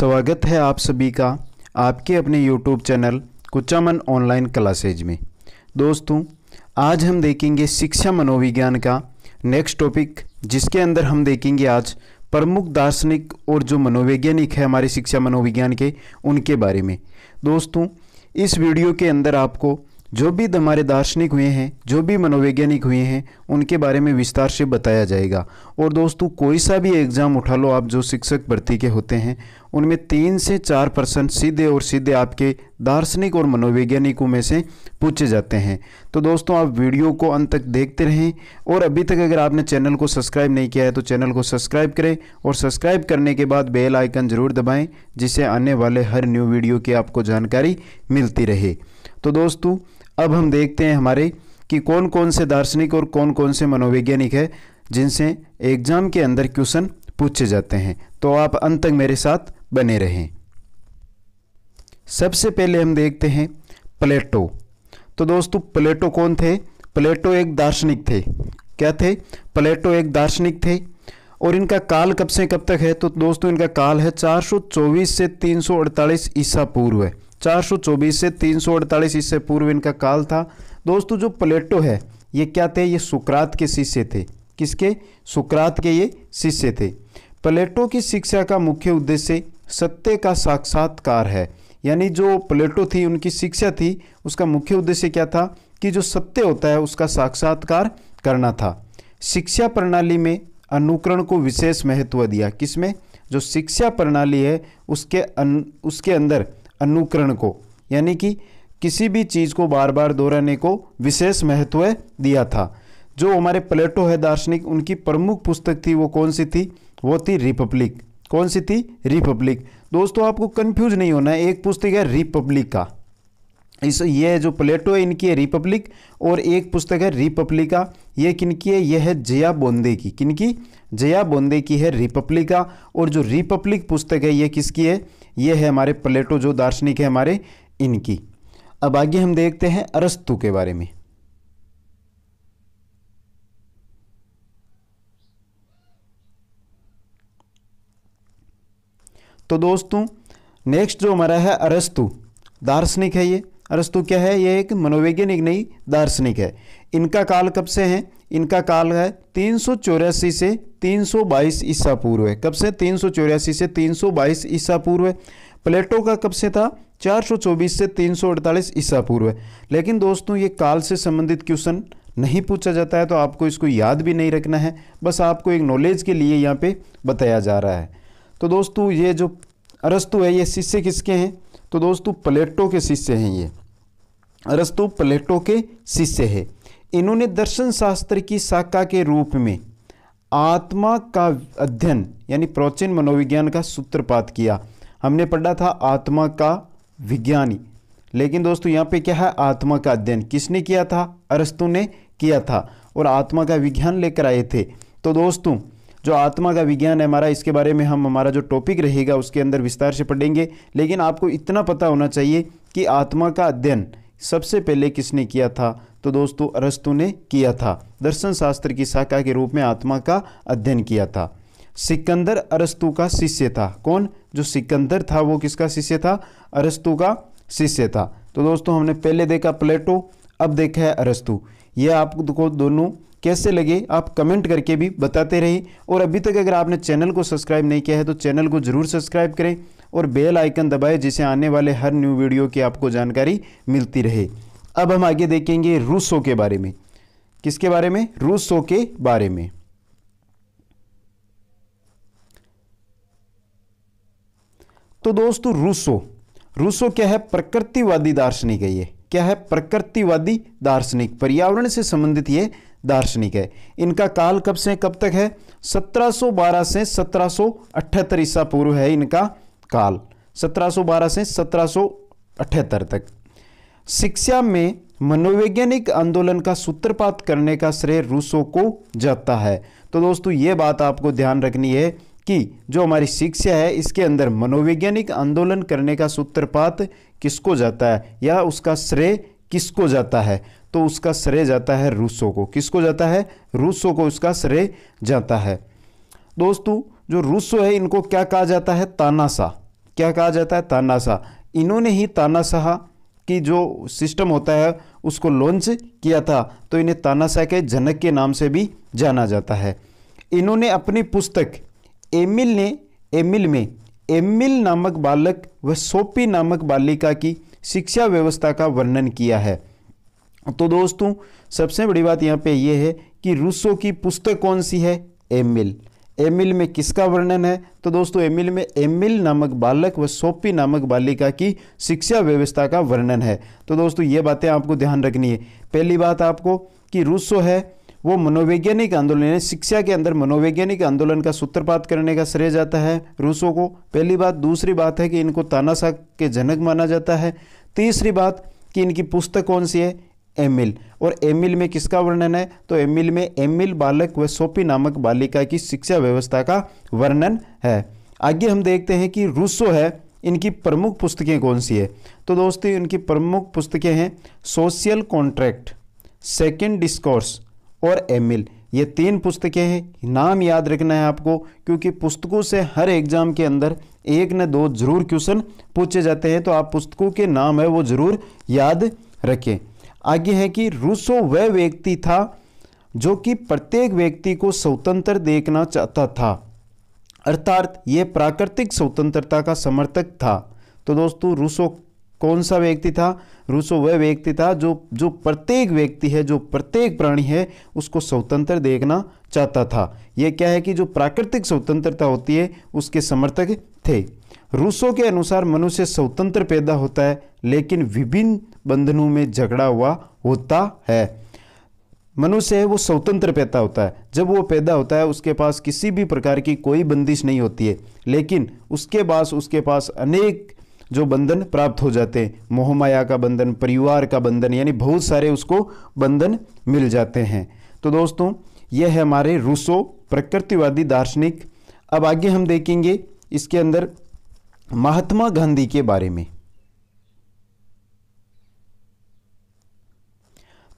स्वागत है आप सभी का आपके अपने YouTube channel Kuchaman online classes में दोस्तों आज हम देखेंगे शिक्षा मनोविज्ञान का नेक्स्ट टॉपिक जिसके अंदर हम देखेंगे आज प्रमुख दार्शनिक और जो मनोवैज्ञानिक है हमारे शिक्षा मनोविज्ञान के उनके बारे में दोस्तों इस वीडियो के अंदर आपको जो भी हमारे दार्शनिक हुए हैं जो भी मनोवैज्ञानिक हुए हैं उनके बारे में विस्तार से बताया जाएगा और दोस्तों कोई सा भी एग्ज़ाम उठा लो आप जो शिक्षक भर्ती के होते हैं उनमें तीन से चार परसेंट सीधे और सीधे आपके दार्शनिक और मनोवैज्ञानिकों में से पूछे जाते हैं तो दोस्तों आप वीडियो को अंत तक देखते रहें और अभी तक अगर आपने चैनल को सब्सक्राइब नहीं किया है तो चैनल को सब्सक्राइब करें और सब्सक्राइब करने के बाद बेल आइकन ज़रूर दबाएं जिससे आने वाले हर न्यू वीडियो की आपको जानकारी मिलती रहे तो दोस्तों अब हम देखते हैं हमारे कि कौन कौन से दार्शनिक और कौन कौन से मनोवैज्ञानिक है जिनसे एग्ज़ाम के अंदर क्वेश्चन पूछे जाते हैं तो आप अंत तक मेरे साथ बने रहें सबसे पहले हम देखते हैं प्लेटो तो दोस्तों प्लेटो कौन थे प्लेटो एक दार्शनिक थे क्या थे प्लेटो एक दार्शनिक थे और इनका काल कब से कब तक है तो दोस्तों इनका काल है 424 से 348 ईसा पूर्व है 424 से 348 ईसा पूर्व इनका काल था दोस्तों जो प्लेटो है ये क्या थे ये सुकरात के शिष्य थे किसके सुकरात के ये शिष्य थे प्लेटो की शिक्षा का मुख्य उद्देश्य सत्य का साक्षात्कार है यानी जो प्लेटो थी उनकी शिक्षा थी उसका मुख्य उद्देश्य क्या था कि जो सत्य होता है उसका साक्षात्कार करना था शिक्षा प्रणाली में अनुकरण को विशेष महत्व दिया किसमें जो शिक्षा प्रणाली है उसके अन, उसके अंदर अनुकरण को यानी कि किसी भी चीज़ को बार बार दोहराने को विशेष महत्व दिया था जो हमारे प्लेटो है दार्शनिक उनकी प्रमुख पुस्तक थी वो कौन सी थी वो थी रिपब्लिक कौन सी थी रिपब्लिक दोस्तों आपको कंफ्यूज नहीं होना है एक पुस्तक है रिपब्लिक का इस ये जो प्लेटो है इनकी है रिपब्लिक और एक पुस्तक है रिपब्लिका ये किनकी है यह है जया बोंदे की किनकी जया बोंदे की है रिपब्लिका और जो रिपब्लिक पुस्तक है ये किसकी है ये है हमारे प्लेटो जो दार्शनिक है हमारे इनकी अब आगे हम देखते हैं अरस्तु के बारे में तो दोस्तों नेक्स्ट जो हमारा है अरस्तु दार्शनिक है ये अरस्तु क्या है ये एक मनोवैज्ञानिक नहीं दार्शनिक है इनका काल कब से है इनका काल है तीन से 322 ईसा पूर्व है कब से तीन से 322 ईसा पूर्व है प्लेटो का कब से था 424 से 348 ईसा पूर्व है लेकिन दोस्तों ये काल से संबंधित क्वेश्चन नहीं पूछा जाता है तो आपको इसको याद भी नहीं रखना है बस आपको एक नॉलेज के लिए यहाँ पे बताया जा रहा है तो दोस्तों ये जो अरस्तु है ये शिष्य किसके हैं तो दोस्तों प्लेटो के शिष्य हैं ये अरस्तु प्लेटो के शिष्य है इन्होंने दर्शन शास्त्र की शाखा के रूप में आत्मा का अध्ययन यानी प्राचीन मनोविज्ञान का सूत्रपात किया हमने पढ़ा था आत्मा का विज्ञानी लेकिन दोस्तों यहाँ पे क्या है आत्मा का अध्ययन किसने किया था अरस्तु ने किया था और आत्मा का विज्ञान लेकर आए थे तो दोस्तों जो आत्मा का विज्ञान है हमारा इसके बारे में हम हमारा जो टॉपिक रहेगा उसके अंदर विस्तार से पढ़ेंगे लेकिन आपको इतना पता होना चाहिए कि आत्मा का अध्ययन सबसे पहले किसने किया था तो दोस्तों अरस्तु ने किया था दर्शन शास्त्र की शाखा के रूप में आत्मा का अध्ययन किया था सिकंदर अरस्तु का शिष्य था कौन जो सिकंदर था वो किसका शिष्य था अरस्तु का शिष्य था तो दोस्तों हमने पहले देखा प्लेटो अब देखा है अरस्तु यह आपको दोनों कैसे लगे आप कमेंट करके भी बताते रहिए और अभी तक अगर आपने चैनल को सब्सक्राइब नहीं किया है तो चैनल को ज़रूर सब्सक्राइब करें और बेल आइकन दबाएं जिसे आने वाले हर न्यू वीडियो की आपको जानकारी मिलती रहे अब हम आगे देखेंगे रूसो के बारे में किसके बारे में रूसो के बारे में तो दोस्तों रूसो रूसो क्या है प्रकृतिवादी दार्शनिक है ये क्या है प्रकृतिवादी दार्शनिक पर्यावरण से संबंधित ये दार्शनिक है इनका काल कब से कब तक है 1712 से 1778 ईसा पूर्व है इनका काल 1712 से 1778 तक शिक्षा में मनोवैज्ञानिक आंदोलन का सूत्रपात करने का श्रेय रूसों को जाता है तो दोस्तों ये बात आपको ध्यान रखनी है कि जो हमारी शिक्षा है इसके अंदर मनोवैज्ञानिक आंदोलन करने का सूत्रपात किसको जाता है या उसका श्रेय किसको जाता है तो उसका श्रेय जाता है रूसों को किसको जाता है रूसो को उसका श्रेय जाता है दोस्तों जो रूसो है इनको क्या कहा जाता है तानासा क्या कहा जाता है तानासा इन्होंने ही तानाशाह की जो सिस्टम होता है उसको लॉन्च किया था तो इन्हें तानाशाह के जनक के नाम से भी जाना जाता है इन्होंने अपनी पुस्तक एमिल ने एमिल में एमिल नामक बालक व सोपी नामक बालिका की शिक्षा व्यवस्था का वर्णन किया है तो दोस्तों सबसे बड़ी बात यहाँ पे ये है कि रूसो की पुस्तक कौन सी है एमिल एमिल में किसका वर्णन है तो दोस्तों एमिल में एमिल नामक बालक व सोपी नामक बालिका की शिक्षा व्यवस्था का वर्णन है तो दोस्तों ये बातें आपको ध्यान रखनी है पहली बात आपको कि रूसो है वो मनोवैज्ञानिक आंदोलन यानी शिक्षा के अंदर मनोवैज्ञानिक आंदोलन का सूत्रपात करने का श्रेय जाता है रूसों को पहली बात दूसरी बात है कि इनको तानाशाह के जनक माना जाता है तीसरी बात कि इनकी पुस्तक कौन सी है एमिल और एमिल में किसका वर्णन है तो एमिल में एमिल बालक व सोपी नामक बालिका की शिक्षा व्यवस्था का वर्णन है आगे हम देखते हैं कि रूसो है इनकी प्रमुख पुस्तकें कौन सी है तो दोस्तों इनकी प्रमुख पुस्तकें हैं सोशल कॉन्ट्रैक्ट सेकेंड डिस्कोर्स और एमिल ये तीन पुस्तकें हैं नाम याद रखना है आपको क्योंकि पुस्तकों से हर एग्जाम के अंदर एक न दो जरूर क्वेश्चन पूछे जाते हैं तो आप पुस्तकों के नाम है वो जरूर याद रखें आगे है कि रूसो वह व्यक्ति था जो कि प्रत्येक व्यक्ति को स्वतंत्र देखना चाहता था अर्थात ये प्राकृतिक स्वतंत्रता का समर्थक था तो दोस्तों रूसो कौन सा व्यक्ति था रूसो वह व्यक्ति था जो जो प्रत्येक व्यक्ति है जो प्रत्येक प्राणी है उसको स्वतंत्र देखना चाहता था यह क्या है कि जो प्राकृतिक स्वतंत्रता होती है उसके समर्थक थे रूसो के अनुसार मनुष्य स्वतंत्र पैदा होता है लेकिन विभिन्न बंधनों में झगड़ा हुआ होता है मनुष्य है वो स्वतंत्र पैदा होता है जब वो पैदा होता है उसके पास किसी भी प्रकार की कोई बंदिश नहीं होती है लेकिन उसके पास उसके पास अनेक जो बंधन प्राप्त हो जाते हैं मोहमाया का बंधन परिवार का बंधन यानी बहुत सारे उसको बंधन मिल जाते हैं तो दोस्तों यह है हमारे रूसो प्रकृतिवादी दार्शनिक अब आगे हम देखेंगे इसके अंदर महात्मा गांधी के बारे में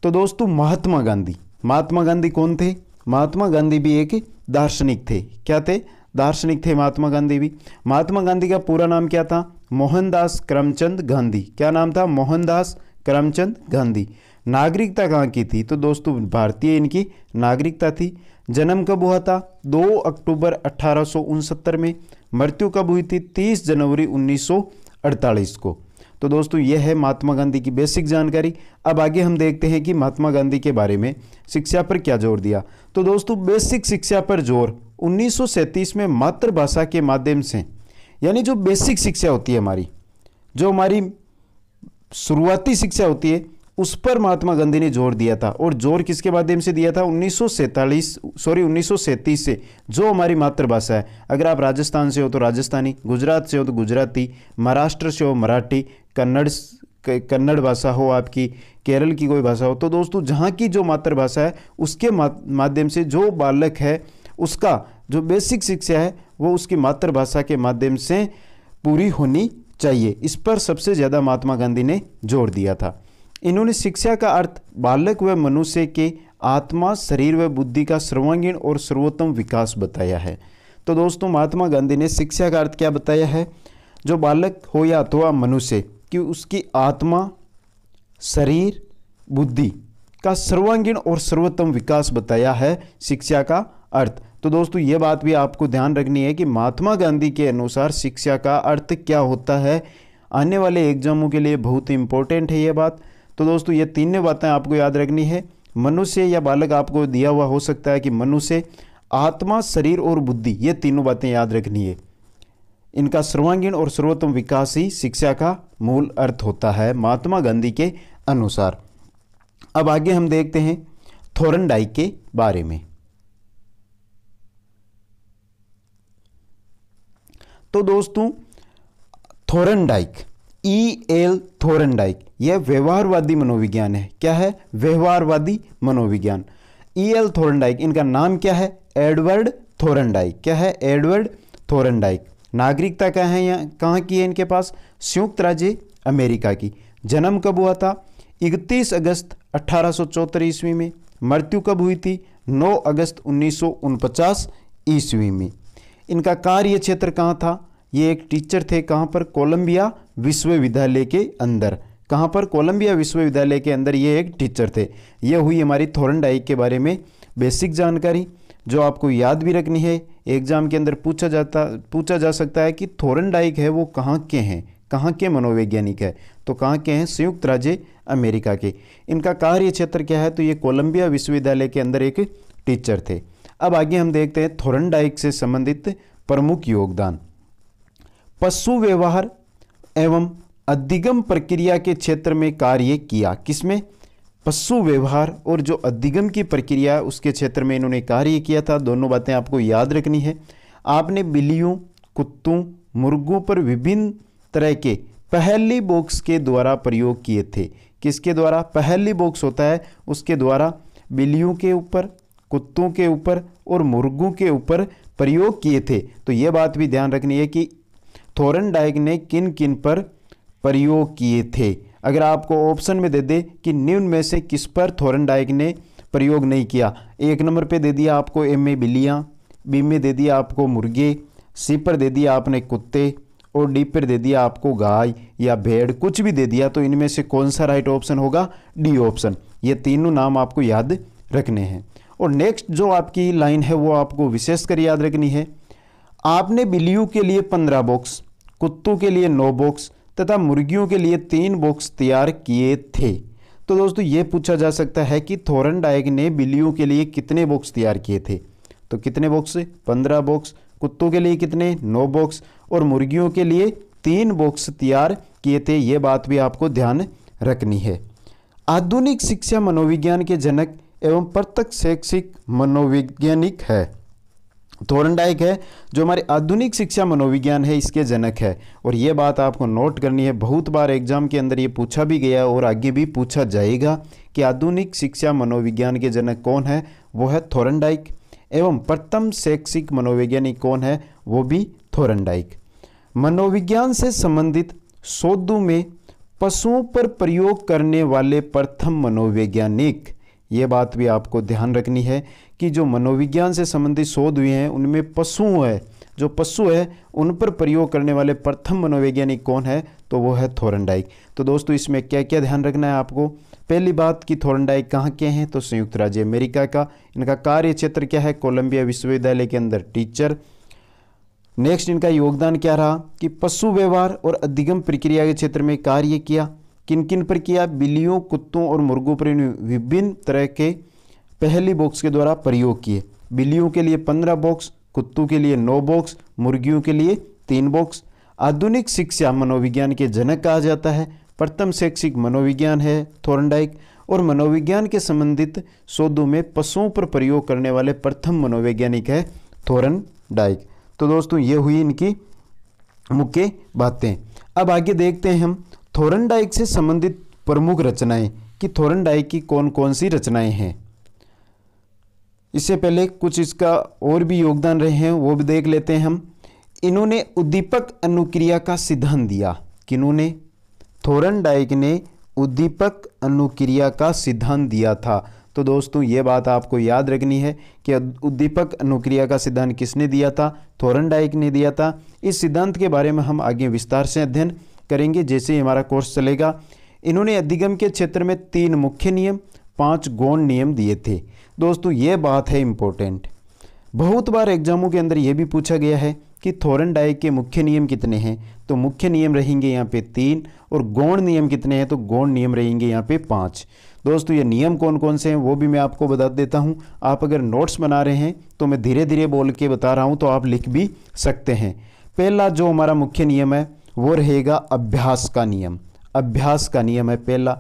तो दोस्तों महात्मा गांधी महात्मा गांधी कौन थे महात्मा गांधी भी एक दार्शनिक थे क्या थे दार्शनिक थे महात्मा गांधी भी महात्मा गांधी का पूरा नाम क्या था मोहनदास करमचंद गांधी क्या नाम था मोहनदास करमचंद गांधी नागरिकता कहाँ की थी तो दोस्तों भारतीय इनकी नागरिकता थी जन्म कब हुआ था 2 अक्टूबर अठारह में मृत्यु कब हुई थी 30 जनवरी 1948 को तो दोस्तों यह है महात्मा गांधी की बेसिक जानकारी अब आगे हम देखते हैं कि महात्मा गांधी के बारे में शिक्षा पर क्या जोर दिया तो दोस्तों बेसिक शिक्षा पर जोर उन्नीस में मातृभाषा के माध्यम से यानी जो बेसिक शिक्षा होती है हमारी जो हमारी शुरुआती शिक्षा होती है उस पर महात्मा गांधी ने जोर दिया था और जोर किसके माध्यम से दिया था उन्नीस सॉरी उन्नीस से जो हमारी मातृभाषा है अगर आप राजस्थान से हो तो राजस्थानी गुजरात से हो तो गुजराती महाराष्ट्र से हो मराठी कन्नड़ कन्नड़ भाषा हो आपकी केरल की कोई भाषा हो तो दोस्तों जहाँ की जो मातृभाषा है उसके माध्यम से जो बालक है उसका जो बेसिक शिक्षा है वो उसकी मातृभाषा के माध्यम से पूरी होनी चाहिए इस पर सबसे ज़्यादा महात्मा गांधी ने जोर दिया था इन्होंने शिक्षा का अर्थ बालक व मनुष्य के आत्मा शरीर व बुद्धि का सर्वांगीण और सर्वोत्तम विकास बताया है तो दोस्तों महात्मा गांधी ने शिक्षा का अर्थ क्या बताया है जो बालक हो या अथवा तो मनुष्य कि उसकी आत्मा शरीर बुद्धि का सर्वांगीण और सर्वोत्तम विकास बताया है शिक्षा का अर्थ तो दोस्तों ये बात भी आपको ध्यान रखनी है कि महात्मा गांधी के अनुसार शिक्षा का अर्थ क्या होता है आने वाले एग्जामों के लिए बहुत इंपॉर्टेंट है ये बात तो दोस्तों ये तीनों बातें आपको याद रखनी है मनुष्य या बालक आपको दिया हुआ हो सकता है कि मनुष्य आत्मा शरीर और बुद्धि ये तीनों बातें याद रखनी है इनका सर्वांगीण और सर्वोत्तम विकास ही शिक्षा का मूल अर्थ होता है महात्मा गांधी के अनुसार अब आगे हम देखते हैं थोरनडाई के बारे में तो दोस्तों थोरनडाइक ई e एल थोरनडाइक यह व्यवहारवादी मनोविज्ञान है क्या है व्यवहारवादी मनोविज्ञान ई e एल थोरनडाइक इनका नाम क्या है एडवर्ड थोरनडाइक क्या है एडवर्ड थोरनडाइक नागरिकता क्या है यहाँ कहाँ की है इनके पास संयुक्त राज्य अमेरिका की जन्म कब हुआ था इकतीस अगस्त अट्ठारह ईस्वी में मृत्यु कब हुई थी 9 अगस्त उन्नीस ईस्वी में इनका कार्य क्षेत्र कहाँ था ये एक टीचर थे कहाँ पर कोलंबिया विश्वविद्यालय के अंदर कहाँ पर कोलंबिया विश्वविद्यालय के अंदर ये एक टीचर थे यह हुई हमारी थोरन डाइक के बारे में बेसिक जानकारी जो आपको याद भी रखनी है एग्जाम के अंदर पूछा जाता पूछा जा सकता है कि थोरन डाइक है वो कहाँ के हैं कहाँ के मनोवैज्ञानिक है तो कहाँ के हैं संयुक्त राज्य अमेरिका के इनका कार्य क्षेत्र क्या है तो ये कोलंबिया विश्वविद्यालय के अंदर एक टीचर थे अब आगे हम देखते हैं थोरनडाइक से संबंधित प्रमुख योगदान पशु व्यवहार एवं अधिगम प्रक्रिया के क्षेत्र में कार्य किया किसमें पशु व्यवहार और जो अधिगम की प्रक्रिया उसके क्षेत्र में इन्होंने कार्य किया था दोनों बातें आपको याद रखनी है आपने बिल्लियों कुत्तों मुर्गों पर विभिन्न तरह के पहली बॉक्स के द्वारा प्रयोग किए थे किसके द्वारा पहली बॉक्स होता है उसके द्वारा बिल्लियों के ऊपर कुत्तों के ऊपर और मुर्गों के ऊपर प्रयोग किए थे तो ये बात भी ध्यान रखनी है कि थोरन डाइक ने किन किन पर प्रयोग किए थे अगर आपको ऑप्शन में दे दे कि निम्न में से किस पर थोरन डाइक ने प्रयोग नहीं किया एक नंबर पे दे दिया आपको एम में बिल्लियाँ बी में दे दिया आपको मुर्गे सी पर दे दिया आपने कुत्ते और डी पर दे दिया आपको गाय या भेड़ कुछ भी दे दिया तो इनमें से कौन सा राइट ऑप्शन होगा डी ऑप्शन ये तीनों नाम आपको याद रखने हैं और नेक्स्ट जो आपकी लाइन है वो आपको विशेष कर याद रखनी है आपने बिल्लियों के लिए पंद्रह बॉक्स कुत्तों के लिए नौ बॉक्स तथा मुर्गियों के लिए तीन बॉक्स तैयार किए थे तो दोस्तों ये पूछा जा सकता है कि थोरन डायग ने बिल्लियों के लिए कितने बॉक्स तैयार किए थे तो कितने बॉक्स पंद्रह बॉक्स कुत्तों के लिए कितने नौ बॉक्स और मुर्गियों के लिए तीन बॉक्स तैयार किए थे ये बात भी आपको ध्यान रखनी है आधुनिक शिक्षा मनोविज्ञान के जनक एवं प्रत्यक्ष शैक्षिक मनोवैज्ञानिक है थोरनडाइक है जो हमारे आधुनिक शिक्षा मनोविज्ञान है इसके जनक है और ये बात आपको नोट करनी है बहुत बार एग्जाम के अंदर ये पूछा भी गया और आगे भी पूछा जाएगा कि आधुनिक शिक्षा मनोविज्ञान के जनक कौन है वो है थोरनडाइक एवं प्रथम शैक्षिक मनोवैज्ञानिक कौन है वो भी थोरनडाइक मनोविज्ञान से संबंधित शोधों में पशुओं पर प्रयोग करने वाले प्रथम मनोवैज्ञानिक ये बात भी आपको ध्यान रखनी है कि जो मनोविज्ञान से संबंधित शोध हुए हैं उनमें पशु है जो पशु है उन पर प्रयोग करने वाले प्रथम मनोवैज्ञानिक कौन है तो वो है थोरनडाइक तो दोस्तों इसमें क्या क्या ध्यान रखना है आपको पहली बात कि थोरनडाइक कहाँ के हैं तो संयुक्त राज्य अमेरिका का इनका कार्य क्षेत्र क्या है कोलंबिया विश्वविद्यालय के अंदर टीचर नेक्स्ट इनका योगदान क्या रहा कि पशु व्यवहार और अधिगम प्रक्रिया के क्षेत्र में कार्य किया किन किन पर किया बिल्लियों कुत्तों और मुर्गों पर विभिन्न तरह के पहली बॉक्स के द्वारा प्रयोग किए बिल्लियों के लिए पंद्रह बॉक्स कुत्तों के लिए नौ बॉक्स मुर्गियों के लिए तीन बॉक्स आधुनिक शिक्षा मनोविज्ञान के जनक कहा जाता है प्रथम शैक्षिक मनोविज्ञान है थोरनडाइक और मनोविज्ञान के संबंधित शोधों में पशुओं पर प्रयोग करने वाले प्रथम मनोवैज्ञानिक है थोरन डाइक तो दोस्तों ये हुई इनकी मुख्य बातें अब आगे देखते हैं हम थोरन डाइक से संबंधित प्रमुख रचनाएं कि थोरन डाइक की कौन कौन सी रचनाएं हैं इससे पहले कुछ इसका और भी योगदान रहे हैं वो भी देख लेते हैं हम इन्होंने उद्दीपक अनुक्रिया का सिद्धांत दिया किन्होंने डाइक ने उद्दीपक अनुक्रिया का सिद्धांत दिया था तो दोस्तों ये बात आपको याद रखनी है कि उद्दीपक अनुक्रिया का सिद्धांत किसने दिया था डाइक ने दिया था इस सिद्धांत के बारे में हम आगे विस्तार से अध्ययन करेंगे जैसे ही हमारा कोर्स चलेगा इन्होंने अधिगम के क्षेत्र में तीन मुख्य नियम पांच गौण नियम दिए थे दोस्तों ये बात है इम्पोर्टेंट बहुत बार एग्जामों के अंदर यह भी पूछा गया है कि थोरन डाइक के मुख्य नियम कितने हैं तो मुख्य नियम रहेंगे यहाँ पे तीन और गौण नियम कितने हैं तो गौण नियम रहेंगे यहाँ पे पाँच दोस्तों ये नियम कौन कौन से हैं वो भी मैं आपको बता देता हूँ आप अगर नोट्स बना रहे हैं तो मैं धीरे धीरे बोल के बता रहा हूँ तो आप लिख भी सकते हैं पहला जो हमारा मुख्य नियम है वो रहेगा अभ्यास का नियम अभ्यास का नियम है पहला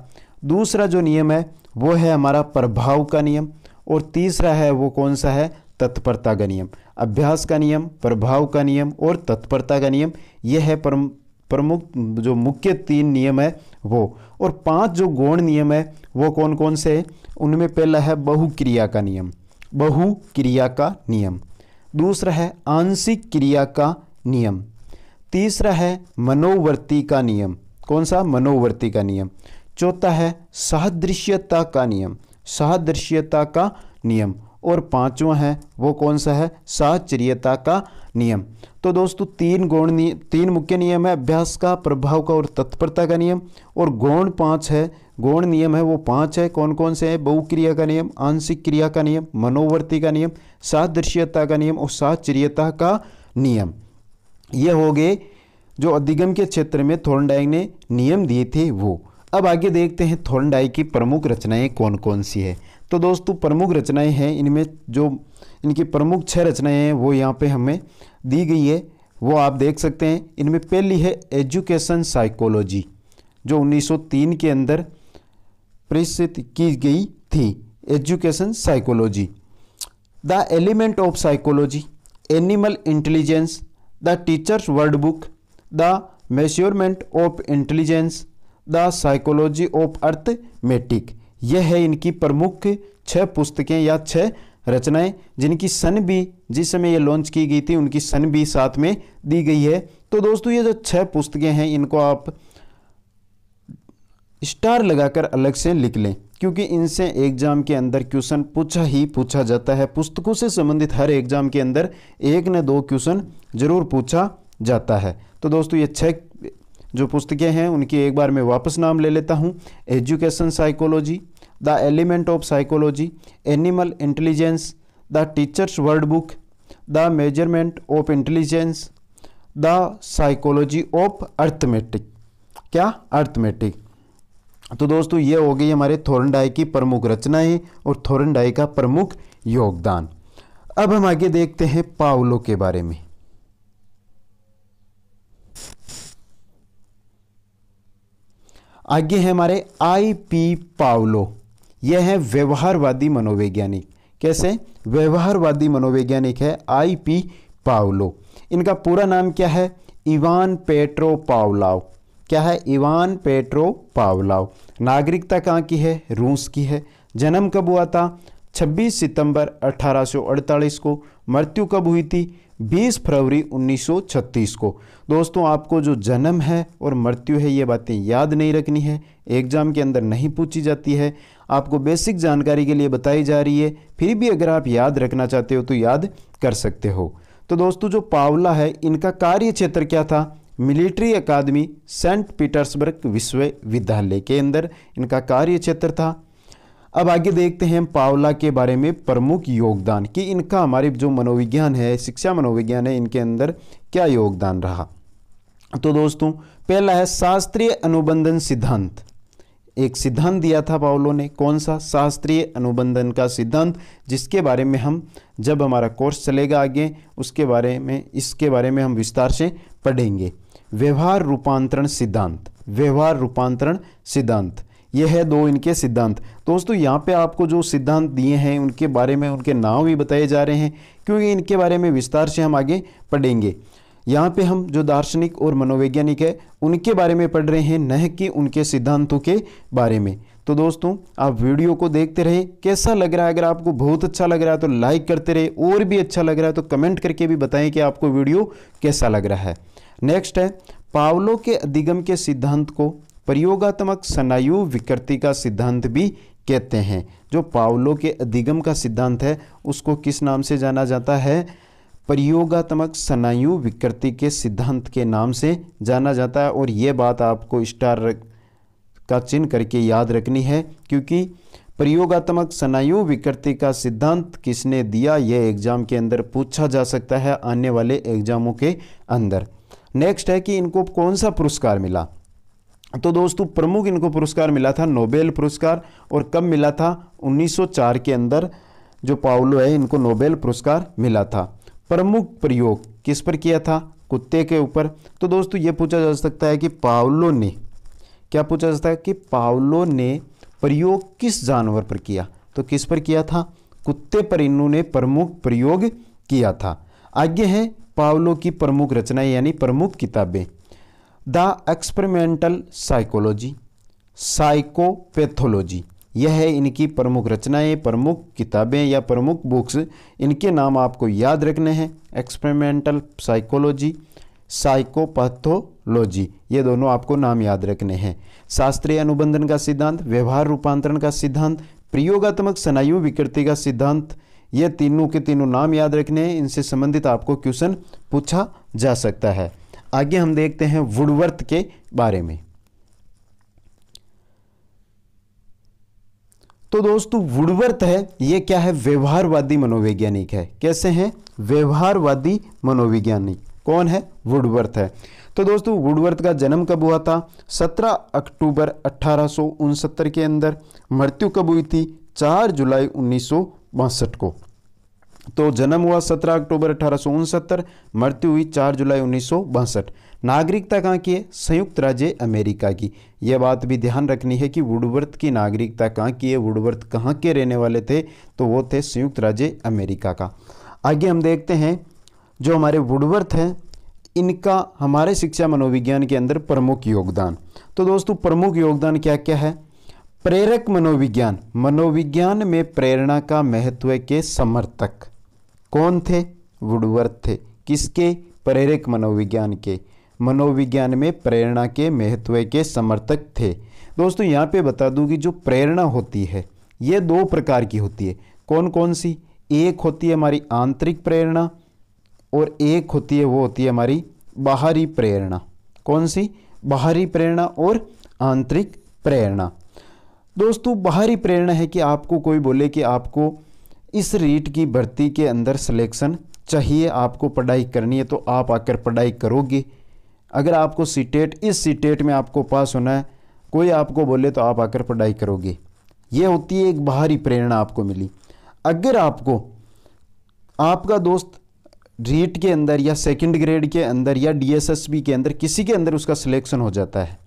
दूसरा जो नियम है वो है हमारा प्रभाव का नियम और तीसरा है वो कौन सा है तत्परता का नियम अभ्यास का नियम प्रभाव का नियम और तत्परता का नियम यह है परम प्रमुख जो मुख्य तीन नियम है वो और पांच जो गौण नियम है वो कौन कौन से है उनमें पहला है बहुक्रिया का नियम बहुक्रिया का नियम दूसरा है आंशिक क्रिया का नियम तीसरा है मनोवृत्ति का नियम कौन सा मनोवृत्ति का नियम चौथा है सादृश्यता का नियम सादृश्यता का नियम और पांचवा है वो कौन सा है साहचर्यता का नियम तो दोस्तों तीन गौण तीन मुख्य नियम है अभ्यास का प्रभाव का और तत्परता का नियम और गौण पांच है गौण नियम है वो पांच है कौन कौन से हैं बहुक्रिया का नियम आंशिक क्रिया का नियम मनोवर्ती का नियम सादृश्यता का नियम और साचर्यता का नियम ये हो गए जो अधिगम के क्षेत्र में थोर्नडाइक ने नियम दिए थे वो अब आगे देखते हैं थोर्नडाइक की प्रमुख रचनाएं कौन कौन सी है तो दोस्तों प्रमुख रचनाएं हैं इनमें जो इनकी प्रमुख छह रचनाएं हैं वो यहाँ पे हमें दी गई है वो आप देख सकते हैं इनमें पहली है एजुकेशन साइकोलॉजी जो 1903 के अंदर प्रसिद्ध की गई थी education psychology the element of psychology animal intelligence the teachers world book the measurement of intelligence the psychology of arithmetic यह है इनकी प्रमुख छह पुस्तकें या छह रचनाएं जिनकी सन भी जिस समय ये लॉन्च की गई थी उनकी सन भी साथ में दी गई है तो दोस्तों ये जो छह पुस्तकें हैं इनको आप स्टार लगाकर अलग से लिख लें क्योंकि इनसे एग्जाम के अंदर क्वेश्चन पूछा ही पूछा जाता है पुस्तकों से संबंधित हर एग्जाम के अंदर एक न दो क्वेश्चन जरूर पूछा जाता है तो दोस्तों ये छः जो पुस्तकें हैं उनकी एक बार मैं वापस नाम ले लेता हूँ education psychology the element of psychology animal intelligence the teachers word book the measurement of intelligence the psychology of arithmetic क्या अर्थमेटिक तो दोस्तों ये हो गई हमारे थोरनडाई की प्रमुख रचनाएं और थोरनडाई का प्रमुख योगदान अब हम आगे देखते हैं पावलो के बारे में आगे है हमारे आई पी पावलो यह है व्यवहारवादी मनोवैज्ञानिक कैसे व्यवहारवादी मनोवैज्ञानिक है आई पी पावलो इनका पूरा नाम क्या है इवान पेट्रो पावलाव क्या है इवान पेट्रो पावलाव नागरिकता कहाँ की है रूस की है जन्म कब हुआ था 26 सितंबर 1848 को मृत्यु कब हुई थी 20 फरवरी 1936 को दोस्तों आपको जो जन्म है और मृत्यु है ये बातें याद नहीं रखनी है एग्ज़ाम के अंदर नहीं पूछी जाती है आपको बेसिक जानकारी के लिए बताई जा रही है फिर भी अगर आप याद रखना चाहते हो तो याद कर सकते हो तो दोस्तों जो पावला है इनका कार्य क्षेत्र क्या था मिलिट्री अकादमी सेंट पीटर्सबर्ग विश्वविद्यालय के अंदर इनका कार्य क्षेत्र था अब आगे देखते हैं पावला के बारे में प्रमुख योगदान कि इनका हमारे जो मनोविज्ञान है शिक्षा मनोविज्ञान है इनके अंदर क्या योगदान रहा तो दोस्तों पहला है शास्त्रीय अनुबंधन सिद्धांत एक सिद्धांत दिया था पावलो ने कौन सा शास्त्रीय अनुबंधन का सिद्धांत जिसके बारे में हम जब हमारा कोर्स चलेगा आगे उसके बारे में इसके बारे में हम विस्तार से पढ़ेंगे व्यवहार रूपांतरण सिद्धांत व्यवहार रूपांतरण सिद्धांत ये है दो इनके सिद्धांत दोस्तों यहाँ पे आपको जो सिद्धांत दिए हैं उनके बारे में उनके नाम भी बताए जा रहे हैं क्योंकि इनके बारे में विस्तार से हम आगे पढ़ेंगे यहाँ पे हम जो दार्शनिक और मनोवैज्ञानिक है उनके बारे में पढ़ रहे हैं न कि उनके सिद्धांतों के बारे में तो दोस्तों आप वीडियो को देखते रहे कैसा लग रहा है अगर आपको बहुत अच्छा लग रहा है तो लाइक करते रहे और भी अच्छा लग रहा है तो कमेंट करके भी बताएं कि आपको वीडियो कैसा लग रहा है नेक्स्ट है पावलो के अधिगम के सिद्धांत को प्रयोगात्मक स्नायु विकृति का सिद्धांत भी कहते हैं जो पावलो के अधिगम का सिद्धांत है उसको किस नाम से जाना जाता है प्रयोगात्मक स्नायु विकृति के सिद्धांत के नाम से जाना जाता है और ये बात आपको स्टार का चिन्ह करके याद रखनी है क्योंकि प्रयोगात्मक स्नायु विकृति का सिद्धांत किसने दिया यह एग्जाम के अंदर पूछा जा सकता है आने वाले एग्जामों के अंदर नेक्स्ट है कि इनको कौन सा पुरस्कार मिला तो दोस्तों प्रमुख इनको पुरस्कार मिला था नोबेल पुरस्कार और कब मिला था 1904 के अंदर जो पाउलो है इनको नोबेल पुरस्कार मिला था प्रमुख प्रयोग किस पर किया था कुत्ते के ऊपर तो दोस्तों ये पूछा जा सकता है कि पाउलो ने क्या पूछा जाता है कि पाउलो ने प्रयोग किस जानवर पर किया तो किस पर किया था कुत्ते पर इन्होंने प्रमुख प्रयोग किया था आगे है पावलो की प्रमुख रचनाएं यानी प्रमुख किताबें द एक्सपेरिमेंटल साइकोलॉजी साइकोपैथोलॉजी यह है इनकी प्रमुख रचनाएं प्रमुख किताबें या प्रमुख बुक्स इनके नाम आपको याद रखने हैं एक्सपेरिमेंटल साइकोलॉजी साइकोपैथोलॉजी ये दोनों आपको नाम याद रखने हैं शास्त्रीय अनुबंधन का सिद्धांत व्यवहार रूपांतरण का सिद्धांत प्रयोगात्मक स्नायु विकृति का सिद्धांत ये तीनों के तीनों नाम याद रखने हैं इनसे संबंधित आपको क्वेश्चन पूछा जा सकता है आगे हम देखते हैं वुडवर्थ के बारे में तो दोस्तों वुडवर्थ है ये क्या है व्यवहारवादी मनोवैज्ञानिक है कैसे हैं व्यवहारवादी मनोवैज्ञानिक कौन है वुडवर्थ है तो दोस्तों वुडवर्थ का जन्म कब हुआ था 17 अक्टूबर अठारह के अंदर मृत्यु कब हुई थी 4 जुलाई उन्नीस बासठ को तो जन्म हुआ 17 अक्टूबर अठारह मृत्यु हुई 4 जुलाई उन्नीस नागरिकता कहाँ की है संयुक्त राज्य अमेरिका की यह बात भी ध्यान रखनी है कि वुडवर्थ की नागरिकता कहाँ की है वुडवर्थ कहाँ के रहने वाले थे तो वो थे संयुक्त राज्य अमेरिका का आगे हम देखते हैं जो हमारे वुडवर्थ हैं इनका हमारे शिक्षा मनोविज्ञान के अंदर प्रमुख योगदान तो दोस्तों प्रमुख योगदान क्या क्या है प्रेरक मनोविज्ञान मनोविज्ञान में प्रेरणा का महत्व के समर्थक कौन थे वुडवर्थ थे किसके प्रेरक मनोविज्ञान के मनोविज्ञान में प्रेरणा के महत्व के समर्थक थे दोस्तों यहाँ पे बता दूँ कि जो प्रेरणा होती है ये दो प्रकार की होती है कौन कौन सी एक होती है हमारी आंतरिक प्रेरणा और एक होती है वो होती है हमारी बाहरी प्रेरणा कौन सी बाहरी प्रेरणा और आंतरिक प्रेरणा दोस्तों बाहरी प्रेरणा है कि आपको कोई बोले कि आपको इस रीट की भर्ती के अंदर सिलेक्शन चाहिए आपको पढ़ाई करनी है तो आप आकर पढ़ाई करोगे अगर आपको सीटेट e इस सीटेट e में आपको पास होना है कोई आपको बोले तो आप आकर पढ़ाई करोगे ये होती है एक बाहरी प्रेरणा आपको मिली अगर आपको आपका दोस्त रीट के अंदर या सेकंड ग्रेड के अंदर या डीएसएसबी के अंदर किसी के अंदर उसका सिलेक्शन हो जाता है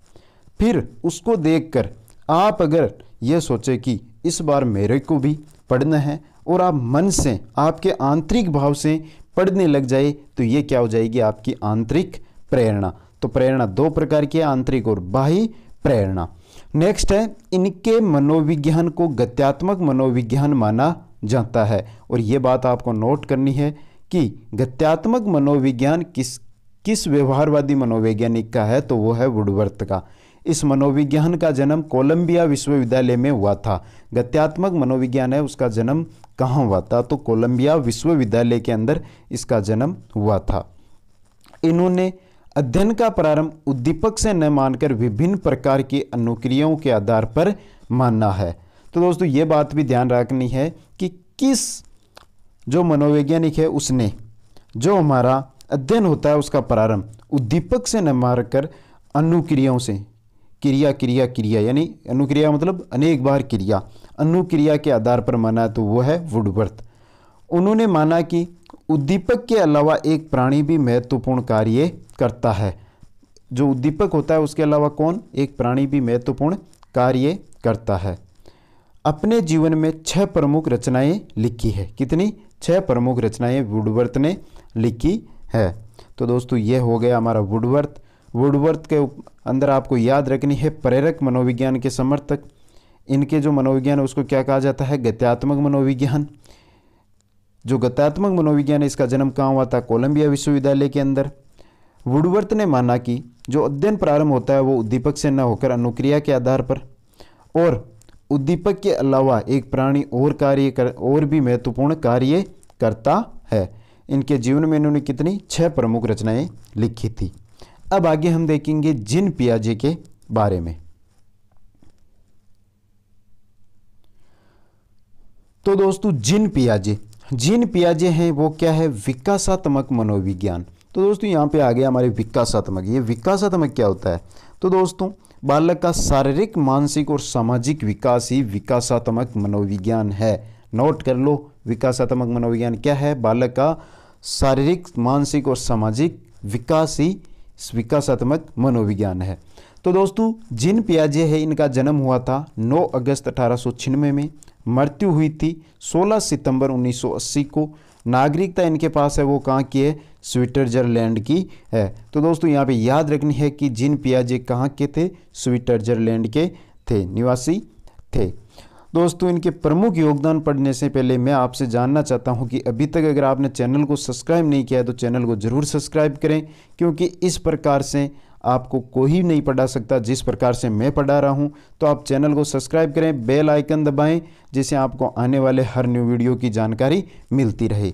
फिर उसको देखकर आप अगर ये सोचे कि इस बार मेरे को भी पढ़ना है और आप मन से आपके आंतरिक भाव से पढ़ने लग जाए तो ये क्या हो जाएगी आपकी आंतरिक प्रेरणा तो प्रेरणा दो प्रकार की है आंतरिक और बाह्य प्रेरणा नेक्स्ट है इनके मनोविज्ञान को गत्यात्मक मनोविज्ञान माना जाता है और ये बात आपको नोट करनी है कि गत्यात्मक मनोविज्ञान किस किस व्यवहारवादी मनोवैज्ञानिक का है तो वो है वुडवर्थ का इस मनोविज्ञान का जन्म कोलंबिया विश्वविद्यालय में हुआ था गत्यात्मक मनोविज्ञान है उसका जन्म कहाँ हुआ था तो कोलंबिया विश्वविद्यालय के अंदर इसका जन्म हुआ था इन्होंने अध्ययन का प्रारंभ उद्दीपक से न मानकर विभिन्न प्रकार की अनुक्रियाओं के आधार पर मानना है तो दोस्तों ये बात भी ध्यान रखनी है कि किस जो मनोवैज्ञानिक है उसने जो हमारा अध्ययन होता है उसका प्रारंभ उद्दीपक से न मारकर अनुक्रियाओं से क्रिया क्रिया क्रिया यानी अनुक्रिया मतलब अनेक बार क्रिया अनुक्रिया के आधार पर माना तो वो है वुडवर्थ उन्होंने माना कि उद्दीपक के अलावा एक प्राणी भी महत्वपूर्ण कार्य करता है जो उद्दीपक होता है उसके अलावा कौन एक प्राणी भी महत्वपूर्ण कार्य करता है अपने जीवन में छह प्रमुख रचनाएं लिखी है कितनी छह प्रमुख रचनाएं वुडवर्थ ने लिखी है तो दोस्तों यह हो गया हमारा वुडवर्थ वुडवर्थ के अंदर आपको याद रखनी है प्रेरक मनोविज्ञान के समर्थक इनके जो मनोविज्ञान है उसको क्या कहा जाता है गत्यात्मक मनोविज्ञान जो गत्यात्मक मनोविज्ञान है इसका जन्म कहाँ हुआ था कोलंबिया विश्वविद्यालय के अंदर वुडवर्थ ने माना कि जो अध्ययन प्रारंभ होता है वो उद्दीपक से न होकर अनुक्रिया के आधार पर और उद्दीपक के अलावा एक प्राणी और कार्य कर और भी महत्वपूर्ण कार्य करता है इनके जीवन में इन्होंने कितनी छह प्रमुख रचनाएं लिखी थी अब आगे हम देखेंगे जिन पियाजे के बारे में तो दोस्तों जिन पियाजे जिन पियाजे हैं वो क्या है विकासात्मक मनोविज्ञान तो दोस्तों यहाँ पे आ गया हमारे विकासात्मक ये विकासात्मक क्या होता है तो दोस्तों बालक का शारीरिक मानसिक और सामाजिक विकास ही विकासात्मक मनोविज्ञान है नोट कर लो विकासात्मक मनोविज्ञान क्या है बालक का शारीरिक मानसिक और सामाजिक विकास ही विकासात्मक मनोविज्ञान है तो दोस्तों जिन पियाजे है इनका जन्म हुआ था 9 अगस्त अठारह में मृत्यु हुई थी 16 सितंबर 1980 को नागरिकता इनके पास है वो कहाँ की है स्विट्जरलैंड की है तो दोस्तों यहाँ पे याद रखनी है कि जिन पियाजे कहाँ के थे स्विट्जरलैंड के थे निवासी थे दोस्तों इनके प्रमुख योगदान पढ़ने से पहले मैं आपसे जानना चाहता हूं कि अभी तक अगर आपने चैनल को सब्सक्राइब नहीं किया है तो चैनल को ज़रूर सब्सक्राइब करें क्योंकि इस प्रकार से आपको कोई नहीं पढ़ा सकता जिस प्रकार से मैं पढ़ा रहा हूं तो आप चैनल को सब्सक्राइब करें बेल आइकन दबाएं जिससे आपको आने वाले हर न्यू वीडियो की जानकारी मिलती रहे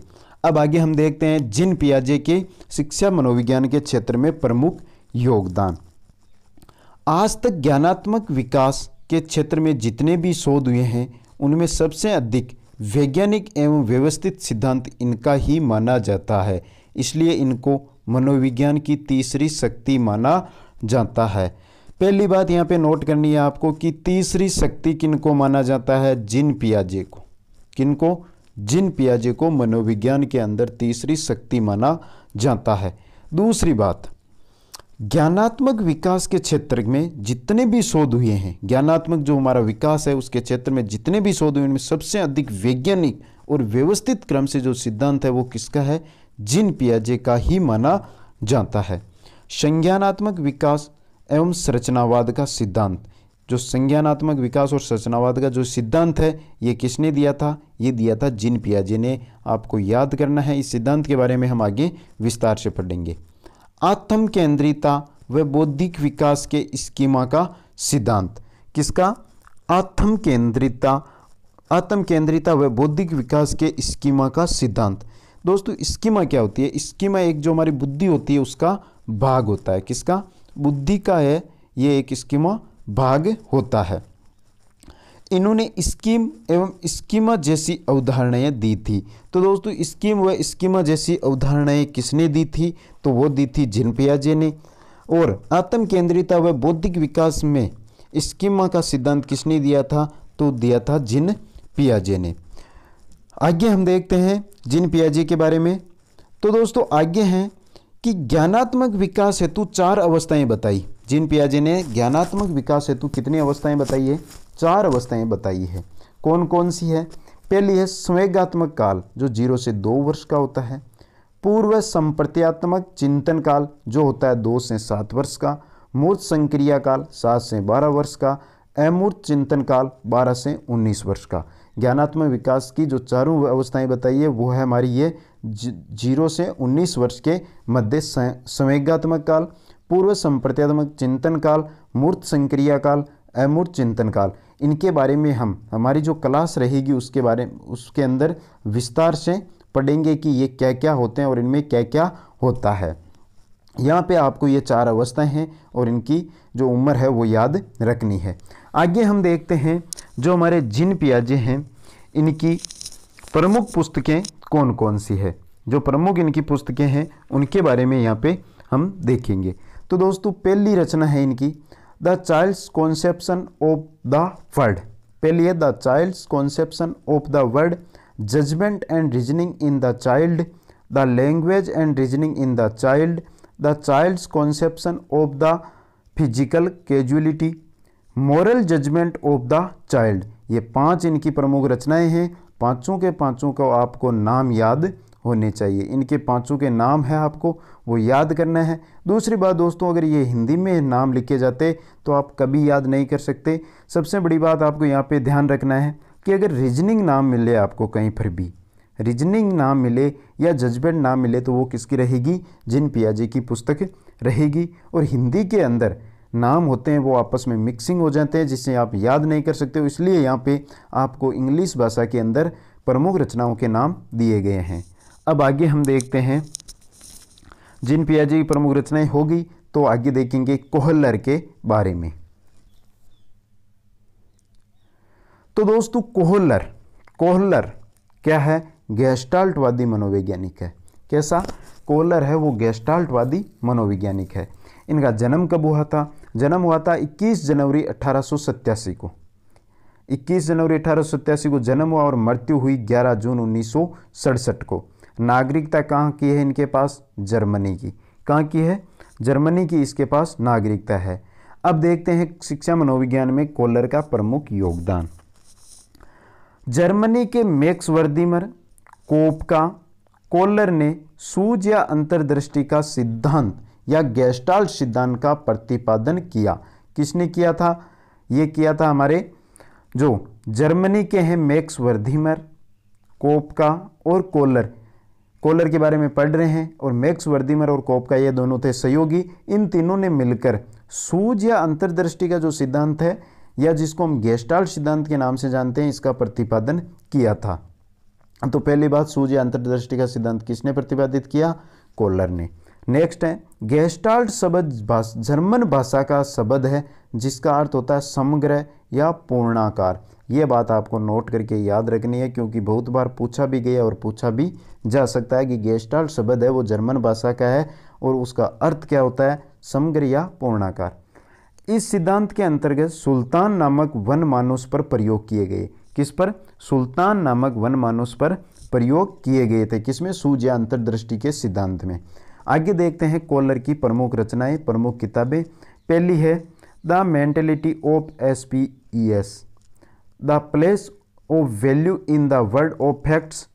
अब आगे हम देखते हैं जिन पियाजे के शिक्षा मनोविज्ञान के क्षेत्र में प्रमुख योगदान आज तक ज्ञानात्मक विकास के क्षेत्र में जितने भी शोध हुए हैं उनमें सबसे अधिक वैज्ञानिक एवं व्यवस्थित सिद्धांत इनका ही माना जाता है इसलिए इनको मनोविज्ञान की तीसरी शक्ति माना जाता है पहली बात यहाँ पे नोट करनी है आपको कि तीसरी शक्ति किनको माना जाता है जिन पियाजे को किनको जिन पियाजे को मनोविज्ञान के अंदर तीसरी शक्ति माना जाता है दूसरी बात ज्ञानात्मक विकास के क्षेत्र में जितने भी शोध हुए हैं ज्ञानात्मक जो हमारा विकास है उसके क्षेत्र में जितने भी शोध हुए उनमें सबसे अधिक वैज्ञानिक और व्यवस्थित क्रम से जो सिद्धांत है वो किसका है जिन पियाजे का ही माना जाता है संज्ञानात्मक विकास एवं संरचनावाद का सिद्धांत जो संज्ञानात्मक विकास और संरचनावाद का जो सिद्धांत है ये किसने दिया था ये दिया था जिन पियाजे ने आपको याद करना है इस सिद्धांत के बारे में हम आगे विस्तार से पढ़ेंगे आत्म केंद्रिता व बौद्धिक विकास के स्कीमा का सिद्धांत किसका आत्म केंद्रिता आत्म केंद्रिता व बौद्धिक विकास के स्कीमा का सिद्धांत दोस्तों स्कीमा क्या होती है स्कीमा एक जो हमारी बुद्धि होती है उसका भाग होता है किसका बुद्धि का है ये एक स्कीमा भाग होता है इन्होंने स्कीम एवं स्कीमा जैसी अवधारणाएं दी थी तो दोस्तों स्कीम व स्कीमा जैसी अवधारणाएं किसने दी थी तो वो दी थी जिन पियाजे ने और आत्म केंद्रिता व बौद्धिक विकास में स्कीमा का सिद्धांत किसने दिया था तो दिया था जिन पियाजे ने आगे हम देखते हैं जिन पियाजे के बारे में तो दोस्तों आगे हैं कि ज्ञानात्मक विकास हेतु चार अवस्थाएं बताई जिन पियाजे ने ज्ञानात्मक विकास हेतु कितनी अवस्थाएं बताई है चार अवस्थाएं बताई है कौन कौन सी है पहली है संवेगात्मक काल जो जीरो से दो वर्ष का होता है पूर्व संप्रत्यात्मक चिंतन काल जो होता है दो से सात वर्ष का मूर्त संक्रिया काल सात से बारह वर्ष का अमूर्त चिंतन काल बारह से उन्नीस वर्ष का ज्ञानात्मक विकास की जो चारों अवस्थाएं बताई है वो है हमारी ये जीरो से उन्नीस वर्ष के मध्य संवेगात्मक काल पूर्व संप्रत्यात्मक चिंतन काल मूर्त संक्रिया काल अमूर्त चिंतन काल इनके बारे में हम हमारी जो क्लास रहेगी उसके बारे उसके अंदर विस्तार से पढ़ेंगे कि ये क्या क्या होते हैं और इनमें क्या क्या होता है यहाँ पे आपको ये चार अवस्थाएं हैं और इनकी जो उम्र है वो याद रखनी है आगे हम देखते हैं जो हमारे जिन पियाजे हैं इनकी प्रमुख पुस्तकें कौन कौन सी है जो प्रमुख इनकी पुस्तकें हैं उनके बारे में यहाँ पे हम देखेंगे तो दोस्तों पहली रचना है इनकी the child's conception of the word पहली है the child's conception of the word judgement and reasoning in the child the language and reasoning in the child the child's conception of the physical causality moral judgement of the child ये पांच इनकी प्रमुख रचनाएं हैं पांचों के पांचों को आपको नाम याद होने चाहिए इनके पांचों के नाम है आपको वो याद करना है दूसरी बात दोस्तों अगर ये हिंदी में नाम लिखे जाते तो आप कभी याद नहीं कर सकते सबसे बड़ी बात आपको यहाँ पे ध्यान रखना है कि अगर रीजनिंग नाम मिले आपको कहीं पर भी रीजनिंग नाम मिले या जजमेंट नाम मिले तो वो किसकी रहेगी जिन पियाजी की पुस्तक रहेगी और हिंदी के अंदर नाम होते हैं वो आपस में मिक्सिंग हो जाते हैं जिसे आप याद नहीं कर सकते हो इसलिए यहाँ पे आपको इंग्लिश भाषा के अंदर प्रमुख रचनाओं के नाम दिए गए हैं अब आगे हम देखते हैं जिन पियाजे की प्रमुख रचनाएं होगी तो आगे देखेंगे कोहल्लर के बारे में तो दोस्तों कोहल्लर कोहल्लर क्या है गैस्टाल्टवादी मनोवैज्ञानिक है कैसा कोहलर है वो गैस्टाल्टवादी मनोवैज्ञानिक है इनका जन्म कब हुआ था जन्म हुआ था 21 जनवरी अठारह को 21 जनवरी अठारह को जन्म हुआ और मृत्यु हुई 11 जून उन्नीस को नागरिकता कहाँ की है इनके पास जर्मनी की कहाँ की है जर्मनी की इसके पास नागरिकता है अब देखते हैं शिक्षा मनोविज्ञान में कोलर का प्रमुख योगदान जर्मनी के मेक्स वर्दीमर कोप का कोलर ने सूज या अंतर्दृष्टि का सिद्धांत या गैस्टाल सिद्धांत का प्रतिपादन किया किसने किया था ये किया था हमारे जो जर्मनी के हैं मैक्स वर्धीमर कोप का और कोलर कोलर के बारे में पढ़ रहे हैं और मैक्स वर्दिमर और कोप का ये दोनों थे सहयोगी इन तीनों ने मिलकर सूझ या अंतर्दृष्टि का जो सिद्धांत है या जिसको हम गेस्टाल सिद्धांत के नाम से जानते हैं इसका प्रतिपादन किया था तो पहली बात सूझ या अंतर्दृष्टि का सिद्धांत किसने प्रतिपादित किया कोलर ने नेक्स्ट है गेस्टाल्ट शब्द जर्मन भाषा का शब्द है जिसका अर्थ होता है समग्र या पूर्णाकार ये बात आपको नोट करके याद रखनी है क्योंकि बहुत बार पूछा भी गया और पूछा भी जा सकता है कि गेस्टाल्ट शब्द है वो जर्मन भाषा का है और उसका अर्थ क्या होता है समग्र या पूर्णाकार इस सिद्धांत के अंतर्गत सुल्तान नामक वन मानुष पर प्रयोग किए गए किस पर सुल्तान नामक वन मानुष पर प्रयोग किए गए थे किसमें सूर्य अंतर्दृष्टि के सिद्धांत में आगे देखते हैं कोलर की प्रमुख रचनाएं प्रमुख किताबें पहली है the mentality of S P E S the place of value in the world of facts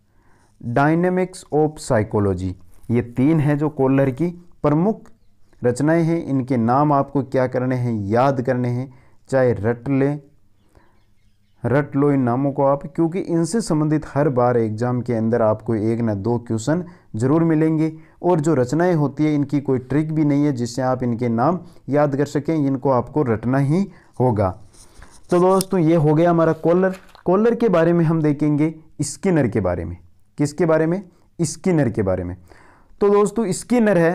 dynamics of psychology ये तीन है जो कोलर की प्रमुख रचनाएं हैं इनके नाम आपको क्या करने हैं याद करने हैं चाहे रट लें रट लो इन नामों को आप क्योंकि इनसे संबंधित हर बार एग्जाम के अंदर आपको एक ना दो क्वेश्चन जरूर मिलेंगे और जो रचनाएं होती है इनकी कोई ट्रिक भी नहीं है जिससे आप इनके नाम याद कर सकें इनको आपको रटना ही होगा तो दोस्तों ये हो गया हमारा कॉलर कॉलर के बारे में हम देखेंगे स्किनर के बारे में किसके बारे में स्किनर के बारे में तो दोस्तों स्किनर है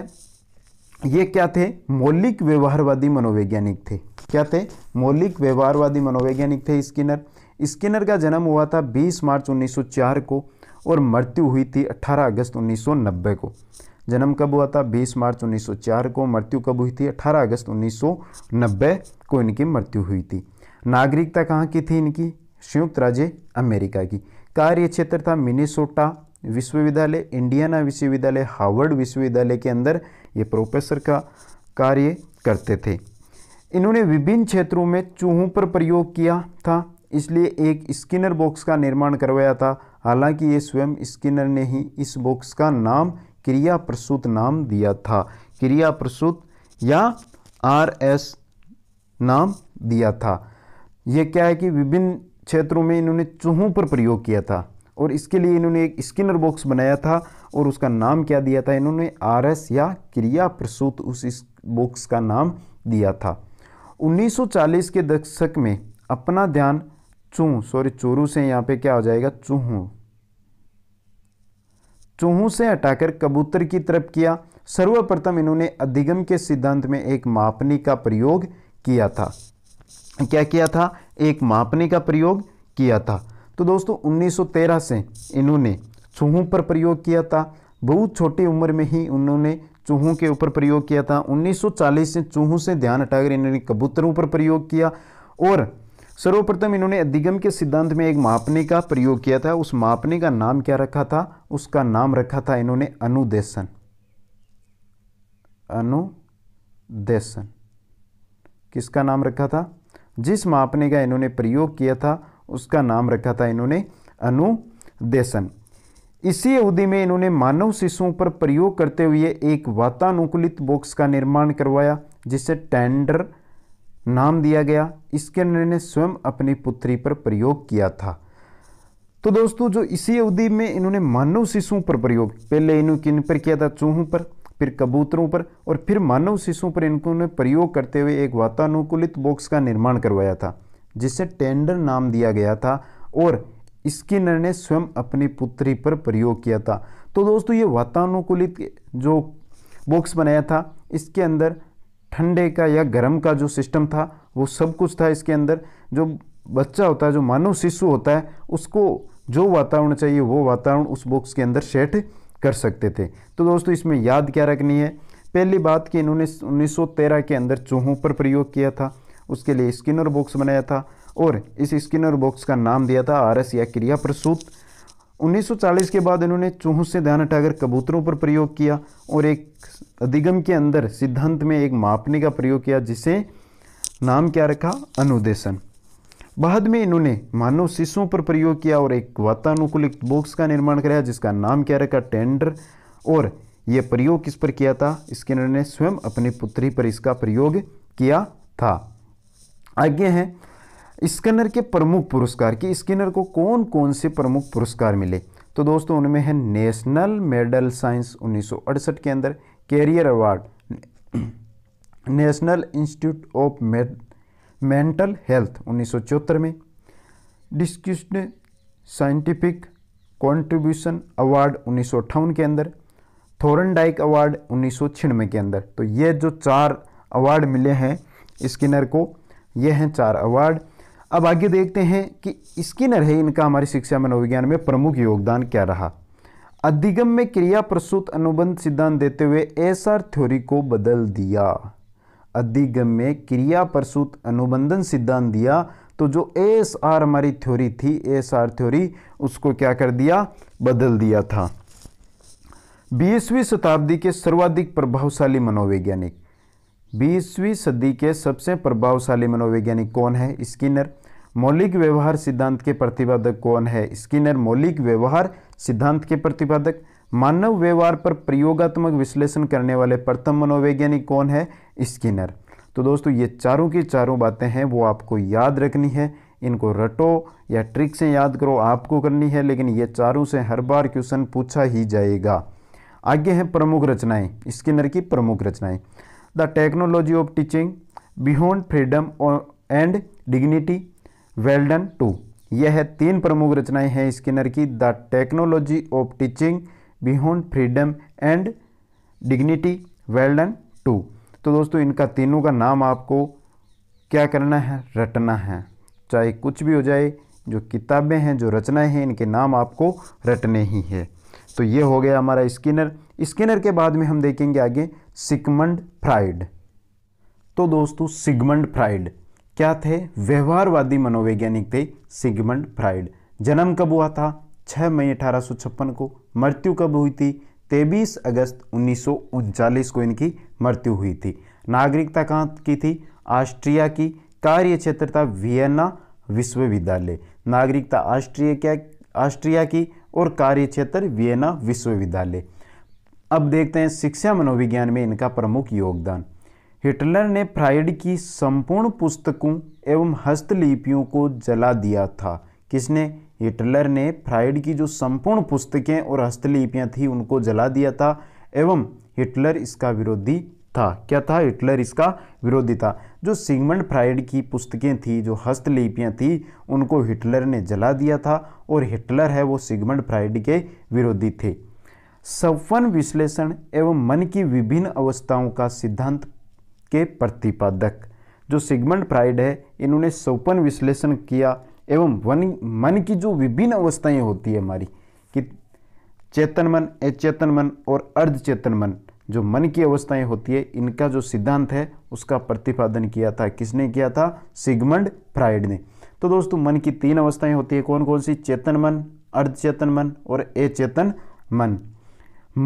ये क्या थे मौलिक व्यवहारवादी मनोवैज्ञानिक थे क्या थे मौलिक व्यवहारवादी मनोवैज्ञानिक थे स्किनर स्किनर का जन्म हुआ था 20 मार्च 1904 को और मृत्यु हुई थी 18 अगस्त 1990 को जन्म कब हुआ था 20 मार्च 1904 को मृत्यु कब हुई थी 18 अगस्त 1990 को इनकी मृत्यु हुई थी नागरिकता कहाँ की थी इनकी संयुक्त राज्य अमेरिका की कार्य क्षेत्र था मिनीसोटा विश्वविद्यालय इंडियाना विश्वविद्यालय हार्वर्ड विश्वविद्यालय के अंदर ये प्रोफेसर का कार्य करते थे इन्होंने विभिन्न क्षेत्रों में चूहों पर प्रयोग किया था इसलिए एक स्किनर बॉक्स का निर्माण करवाया था हालांकि ये स्वयं स्किनर ने ही इस बॉक्स का नाम क्रिया प्रसूत नाम दिया था क्रिया प्रसूत या आर एस नाम दिया था यह क्या है कि विभिन्न क्षेत्रों में इन्होंने चूहों पर प्रयोग किया था और इसके लिए इन्होंने एक स्किनर बॉक्स बनाया था और उसका नाम क्या दिया था इन्होंने आर एस या क्रिया प्रसूत उस इस बॉक्स का नाम दिया था 1940 के दशक में अपना ध्यान चूह सॉरी चोरू से यहाँ पे क्या हो जाएगा चूहों चूहों से हटाकर कबूतर की तरफ किया सर्वप्रथम इन्होंने अधिगम के सिद्धांत में एक मापनी का प्रयोग किया था क्या किया था एक मापनी का प्रयोग किया था तो दोस्तों 1913 से इन्होंने चूहों पर प्रयोग किया था बहुत छोटी उम्र में ही उन्होंने चूहों के ऊपर प्रयोग किया था 1940 से चूहों से ध्यान हटाकर इन्होंने कबूतरों पर प्रयोग किया और सर्वप्रथम इन्होंने अधिगम के सिद्धांत में एक मापने का प्रयोग किया था उस मापने का नाम क्या रखा था उसका नाम रखा था इन्होंने अनुदेशन अनुदेशन किसका नाम रखा था जिस मापने का इन्होंने प्रयोग किया था उसका नाम रखा था इन्होंने अनुदेशन इसी अवधि में इन्होंने मानव शिशुओं पर प्रयोग करते हुए एक वातानुकूलित बॉक्स का निर्माण करवाया जिसे टेंडर नाम दिया गया इसके निर्णय स्वयं अपनी पुत्री पर प्रयोग किया था तो दोस्तों जो इसी अवधि में इन्होंने मानव शिशुओं पर प्रयोग पहले इन्हों किन पर किया था चूहों पर फिर कबूतरों पर और फिर मानव शिशुओं पर इनको ने प्रयोग करते हुए एक वातानुकूलित बॉक्स का निर्माण करवाया था जिसे टेंडर नाम दिया गया था और इसकी निर्णय स्वयं अपनी पुत्री पर प्रयोग किया था तो दोस्तों ये वातानुकूलित जो बॉक्स बनाया था इसके अंदर ठंडे का या गर्म का जो सिस्टम था वो सब कुछ था इसके अंदर जो बच्चा होता है जो मानव शिशु होता है उसको जो वातावरण चाहिए वो वातावरण उस बॉक्स के अंदर सेट कर सकते थे तो दोस्तों इसमें याद क्या रखनी है पहली बात कि इन्होंने 1913 के अंदर चूहों पर प्रयोग किया था उसके लिए स्किनर बॉक्स बनाया था और इस स्किनर बॉक्स का नाम दिया था आरस या क्रिया प्रसूत 1940 के बाद इन्होंने चूहों से ध्यान हटाकर कबूतरों पर प्रयोग किया और एक अधिगम के अंदर सिद्धांत में एक मापने का प्रयोग किया जिसे नाम क्या रखा अनुदेशन बाद में इन्होंने मानव शिशुओं पर प्रयोग किया और एक वातानुकूलित बॉक्स का निर्माण कराया जिसका नाम क्या रखा टेंडर और यह प्रयोग किस पर किया था इसके इन्होंने स्वयं अपनी पुत्री पर इसका प्रयोग किया था आगे हैं स्किनर के प्रमुख पुरस्कार कि स्किनर को कौन कौन से प्रमुख पुरस्कार मिले तो दोस्तों उनमें है नेशनल मेडल साइंस उन्नीस के अंदर career award national institute of mental health उन्नीस में डिस्क्रिप्ट साइंटिफिक कंट्रीब्यूशन अवार्ड उन्नीस के अंदर थोरन डाइक अवार्ड उन्नीस के अंदर तो ये जो चार अवार्ड मिले हैं स्किनर को ये हैं चार अवार्ड अब आगे देखते हैं कि स्किनर है इनका हमारी शिक्षा मनोविज्ञान में प्रमुख योगदान क्या रहा अधिगम में क्रिया प्रसूत अनुबंध सिद्धांत देते हुए एस आर थ्योरी को बदल दिया अधिगम में क्रिया प्रसूत अनुबंधन सिद्धांत दिया तो जो एस आर हमारी थ्योरी थी एस आर थ्योरी उसको क्या कर दिया बदल दिया था बीसवीं शताब्दी के सर्वाधिक प्रभावशाली मनोवैज्ञानिक बीसवीं सदी के सबसे प्रभावशाली मनोवैज्ञानिक कौन है स्किनर मौलिक व्यवहार सिद्धांत के प्रतिपादक कौन है स्किनर मौलिक व्यवहार सिद्धांत के प्रतिपादक मानव व्यवहार पर प्रयोगात्मक विश्लेषण करने वाले प्रथम मनोवैज्ञानिक कौन है स्किनर तो दोस्तों ये चारों की चारों बातें हैं वो आपको याद रखनी है इनको रटो या ट्रिक से याद करो आपको करनी है लेकिन ये चारों से हर बार क्वेश्चन पूछा ही जाएगा आगे हैं प्रमुख रचनाएं स्किनर की प्रमुख रचनाएं the technology of teaching beyond freedom and dignity Walden two यह है तीन प्रमुख रचनाएं हैं स्किनर की the technology of teaching beyond freedom and dignity Walden two तो दोस्तों इनका तीनों का नाम आपको क्या करना है रटना है चाहे कुछ भी हो जाए जो किताबें हैं जो रचनाएं हैं इनके नाम आपको रटने ही है तो ये हो गया हमारा स्किनर स्किनर के बाद में हम देखेंगे आगे सिकमंड फ्राइड तो दोस्तों सिगमंड फ्राइड क्या थे व्यवहारवादी मनोवैज्ञानिक थे सिगमंड फ्राइड जन्म कब हुआ था 6 मई अठारह को मृत्यु कब हुई थी 23 अगस्त उन्नीस को इनकी मृत्यु हुई थी नागरिकता कहाँ की थी ऑस्ट्रिया की कार्य क्षेत्र था वियना विश्वविद्यालय नागरिकता ऑस्ट्रिया क्या ऑस्ट्रिया की और कार्य क्षेत्र वियना विश्वविद्यालय अब देखते हैं शिक्षा मनोविज्ञान में इनका प्रमुख योगदान हिटलर ने फ्राइड की संपूर्ण पुस्तकों एवं हस्तलिपियों को जला दिया था किसने हिटलर ने फ्राइड की जो संपूर्ण पुस्तकें और हस्तलिपियां थी उनको जला दिया था एवं हिटलर इसका विरोधी था क्या था हिटलर इसका विरोधी था जो सिगमंड फ्राइड की पुस्तकें थी जो हस्तलिपियाँ थी उनको हिटलर ने जला दिया था और हिटलर है वो सिगमंड फ्राइड के विरोधी थे सफन विश्लेषण एवं मन की विभिन्न अवस्थाओं का सिद्धांत के प्रतिपादक जो सिगमंड फ्राइड है इन्होंने सोपन विश्लेषण किया एवं वन मन की जो विभिन्न अवस्थाएं होती है हमारी कि चेतन मन अचेतन मन और अर्धचेतन मन जो मन की अवस्थाएं होती है इनका जो सिद्धांत है उसका प्रतिपादन किया था किसने किया था सिगमंड फ्राइड ने तो दोस्तों मन की तीन अवस्थाएं होती है कौन कौन सी चेतन मन अर्धचेतन मन और अचेतन मन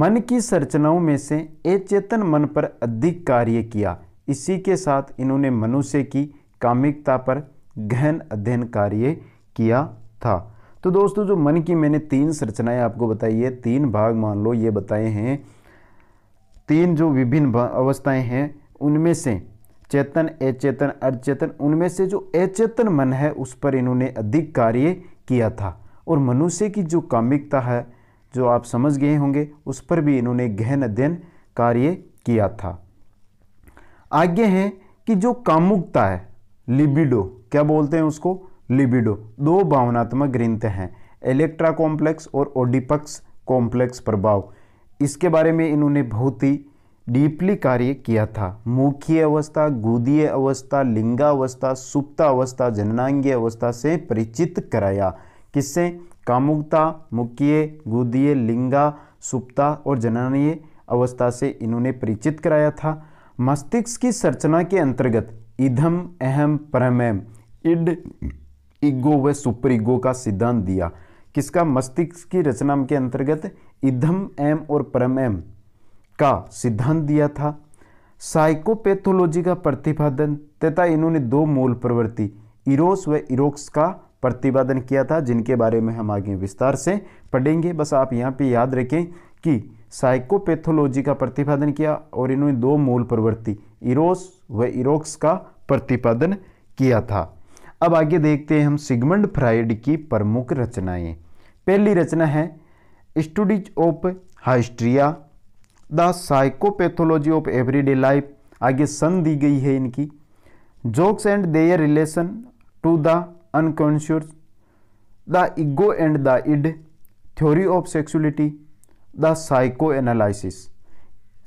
मन की संरचनाओं में से अचेतन मन पर अधिक कार्य किया इसी के साथ इन्होंने मनुष्य की कामिकता पर गहन अध्ययन कार्य किया था तो दोस्तों जो मन की मैंने तीन संरचनाएं आपको बताई है तीन भाग मान लो ये बताए हैं तीन जो विभिन्न अवस्थाएं हैं उनमें से चेतन अचेतन अचेतन उनमें से जो अचेतन मन है उस पर इन्होंने अधिक कार्य किया था और मनुष्य की जो कामिकता है जो आप समझ गए होंगे उस पर भी इन्होंने गहन अध्ययन कार्य किया था आगे हैं कि जो कामुकता है लिबिडो क्या बोलते हैं उसको लिबिडो दो भावनात्मक ग्रंथ हैं इलेक्ट्रा कॉम्प्लेक्स और ओडिपक्स कॉम्प्लेक्स प्रभाव इसके बारे में इन्होंने बहुत ही डीपली कार्य किया था मुखीय अवस्था गुदीय अवस्था लिंगावस्था सुप्ता अवस्था जननांगीय अवस्था से परिचित कराया किससे कामुकता मुखीय गुदीय लिंगा सुप्ता और जननीय अवस्था से इन्होंने परिचित कराया था मस्तिष्क की संरचना के अंतर्गत इधम अहम प्रमेम इड इगो व सुपर इगो का सिद्धांत दिया किसका मस्तिष्क की रचना के अंतर्गत इधम एम और परम एम का सिद्धांत दिया था साइकोपैथोलॉजी का प्रतिपादन तथा इन्होंने दो मूल प्रवृत्ति इरोस व इरोक्स का प्रतिपादन किया था जिनके बारे में हम आगे विस्तार से पढ़ेंगे बस आप यहाँ पे याद रखें कि साइकोपैथोलॉजी का प्रतिपादन किया और इन्होंने दो मूल प्रवृत्ति इरोस व इरोक्स का प्रतिपादन किया था अब आगे देखते हैं हम सिगमंड फ्राइड की प्रमुख रचनाएं पहली रचना है studies of hysteria the psychopathology of everyday life आगे सन दी गई है इनकी jokes and their relation to the unconscious the ego and the id theory of sexuality the psycho analysis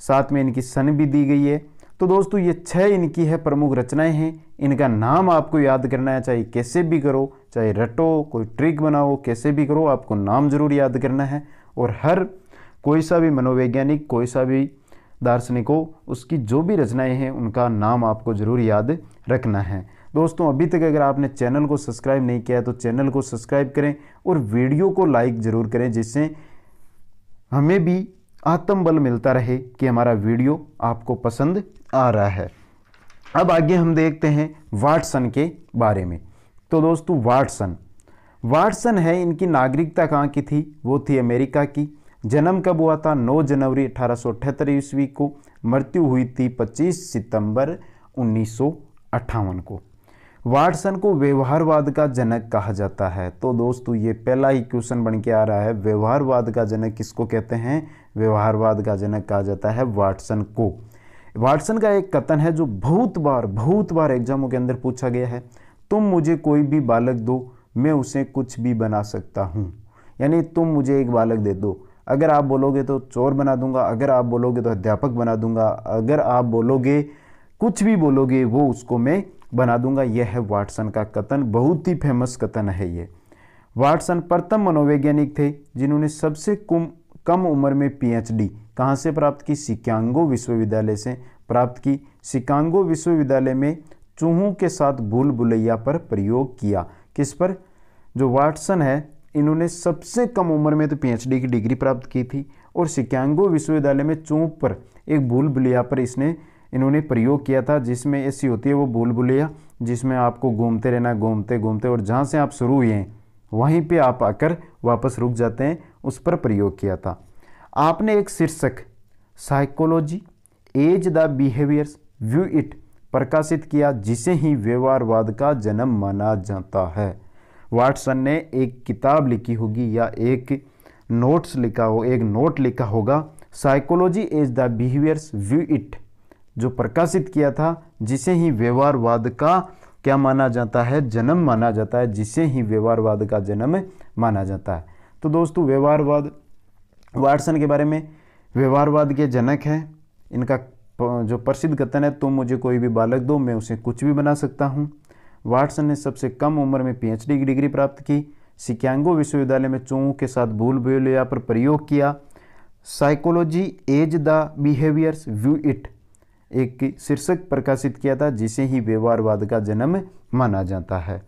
साथ में इनकी सन भी दी गई है तो दोस्तों ये छः इनकी है प्रमुख रचनाएं हैं इनका नाम आपको याद करना है चाहे कैसे भी करो चाहे रटो कोई ट्रिक बनाओ कैसे भी करो आपको नाम जरूर याद करना है और हर कोई सा भी मनोवैज्ञानिक कोई सा भी दार्शनिक हो उसकी जो भी रचनाएं हैं उनका नाम आपको ज़रूर याद रखना है दोस्तों अभी तक अगर आपने चैनल को सब्सक्राइब नहीं किया है तो चैनल को सब्सक्राइब करें और वीडियो को लाइक ज़रूर करें जिससे हमें भी आत्मबल मिलता रहे कि हमारा वीडियो आपको पसंद आ रहा है अब आगे हम देखते हैं वाटसन के बारे में तो दोस्तों वाटसन वाटसन है इनकी नागरिकता कहाँ की थी वो थी अमेरिका की जन्म कब हुआ था 9 जनवरी अठारह ईस्वी को मृत्यु हुई थी 25 सितंबर उन्नीस को वाटसन को व्यवहारवाद का जनक कहा जाता है तो दोस्तों ये पहला ही क्वेश्चन बन के आ रहा है व्यवहारवाद का जनक किसको कहते हैं व्यवहारवाद का जनक कहा जाता है वाटसन को वाटसन का एक कथन है जो बहुत बार बहुत बार एग्जामों के अंदर पूछा गया है तुम मुझे कोई भी बालक दो मैं उसे कुछ भी बना सकता हूँ यानी तुम मुझे एक बालक दे दो अगर आप बोलोगे तो चोर बना दूंगा अगर आप बोलोगे तो अध्यापक बना दूंगा अगर आप बोलोगे कुछ भी बोलोगे वो उसको मैं बना दूंगा यह है वाटसन का कथन बहुत ही फेमस कथन है ये वाटसन प्रथम मनोवैज्ञानिक थे जिन्होंने सबसे कम कम उम्र में पीएचडी कहाँ से प्राप्त की सिकांगो विश्वविद्यालय से प्राप्त की शिकांगो विश्वविद्यालय में चूहों के साथ भूल भुलैया पर प्रयोग किया किस पर जो वाटसन है इन्होंने सबसे कम उम्र में तो पीएचडी की डिग्री प्राप्त की थी और सिकांगो विश्वविद्यालय में चूह पर एक भूल भुलैया पर इसने इन्होंने प्रयोग किया था जिसमें ऐसी होती है वो भूल भुलिया जिसमें आपको घूमते रहना घूमते घूमते और जहाँ से आप शुरू हुए हैं वहीं पे आप आकर वापस रुक जाते हैं उस पर प्रयोग किया था आपने एक शीर्षक psychology as the behaviours view it प्रकाशित किया जिसे ही व्यवहारवाद का जन्म माना जाता है वाटसन ने एक किताब लिखी होगी या एक नोट्स लिखा हो एक नोट लिखा होगा psychology as the behaviours view it जो प्रकाशित किया था जिसे ही व्यवहारवाद का क्या माना जाता है जन्म माना जाता है जिसे ही व्यवहारवाद का जन्म माना जाता है तो दोस्तों व्यवहारवाद वाटसन के बारे में व्यवहारवाद के जनक हैं इनका जो प्रसिद्ध कथन है तुम तो मुझे कोई भी बालक दो मैं उसे कुछ भी बना सकता हूँ वाटसन ने सबसे कम उम्र में पीएचडी की डिग्री प्राप्त की सिक्यांगो विश्वविद्यालय में चूहों के साथ भूल भूलिया पर प्रयोग किया psychology as the behaviours view it एक शीर्षक प्रकाशित किया था जिसे ही व्यवहारवाद का जन्म माना जाता है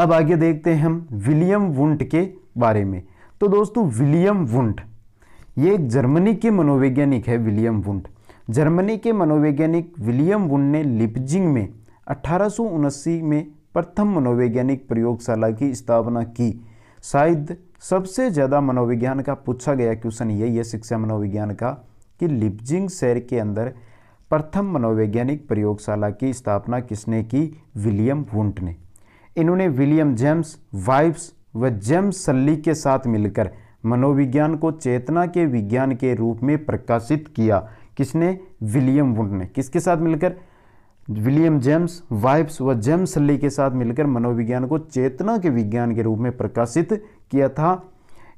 अब आगे देखते हैं हम विलियम वुंट के बारे में तो दोस्तों विलियम वुंट ये एक जर्मनी के मनोवैज्ञानिक है विलियम वुंट जर्मनी के मनोवैज्ञानिक विलियम वुंट ने लिपजिंग में अठारह में प्रथम मनोवैज्ञानिक प्रयोगशाला की स्थापना की शायद सबसे ज़्यादा मनोविज्ञान का पूछा गया क्वेश्चन यही है शिक्षा मनोविज्ञान का कि लिपजिंग शहर के अंदर प्रथम मनोवैज्ञानिक प्रयोगशाला की स्थापना किसने की विलियम वुंट ने इन्होंने विलियम जेम्स वाइब्स व जेम्स सल्ली के साथ मिलकर मनोविज्ञान को चेतना के विज्ञान के रूप में प्रकाशित किया किसने विलियम वुंट ने किसके साथ मिलकर विलियम जेम्स वाइब्स व जेम्स सल्ली के साथ मिलकर मनोविज्ञान को चेतना के विज्ञान के रूप में प्रकाशित किया था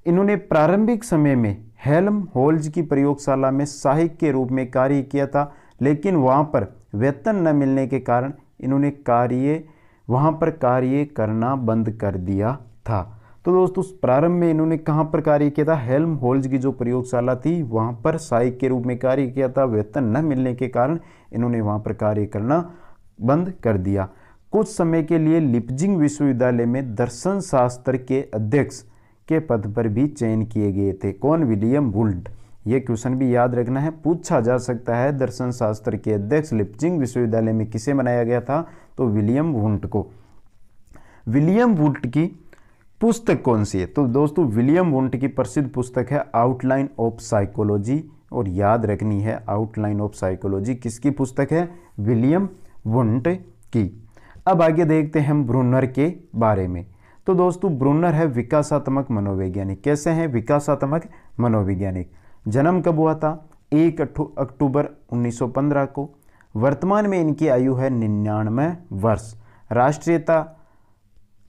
इन्होंने प्रारंभिक समय में हेलम होल्ज की प्रयोगशाला में सहायक के रूप में कार्य किया था लेकिन वहाँ पर वेतन न मिलने के कारण इन्होंने कार्य वहाँ पर कार्य करना बंद कर दिया था तो दोस्तों प्रारंभ में इन्होंने कहाँ पर कार्य किया था हेल्म होल्ज की जो प्रयोगशाला थी वहाँ पर सहायक के रूप में कार्य किया था वेतन न मिलने के कारण इन्होंने वहाँ पर कार्य करना बंद कर दिया कुछ समय के लिए लिपजिंग विश्वविद्यालय में दर्शन शास्त्र के अध्यक्ष के पद पर भी चयन किए गए थे कौन विलियम वुल्ड ये क्वेश्चन भी याद रखना है पूछा जा सकता है दर्शन शास्त्र के अध्यक्ष लिपचिंग विश्वविद्यालय में किसे बनाया गया था तो विलियम वुंट को विलियम वुंट की पुस्तक कौन सी है तो दोस्तों विलियम वुंट की प्रसिद्ध पुस्तक है आउटलाइन ऑफ साइकोलॉजी और याद रखनी है आउटलाइन ऑफ साइकोलॉजी किसकी पुस्तक है विलियम वुंट की अब आगे देखते हैं हम ब्रूनर के बारे में तो दोस्तों ब्रूनर है विकासात्मक मनोवैज्ञानिक कैसे हैं विकासात्मक मनोवैज्ञानिक जन्म कब हुआ था एक अक्टूबर 1915 को वर्तमान में इनकी आयु है निन्यानवे वर्ष राष्ट्रीयता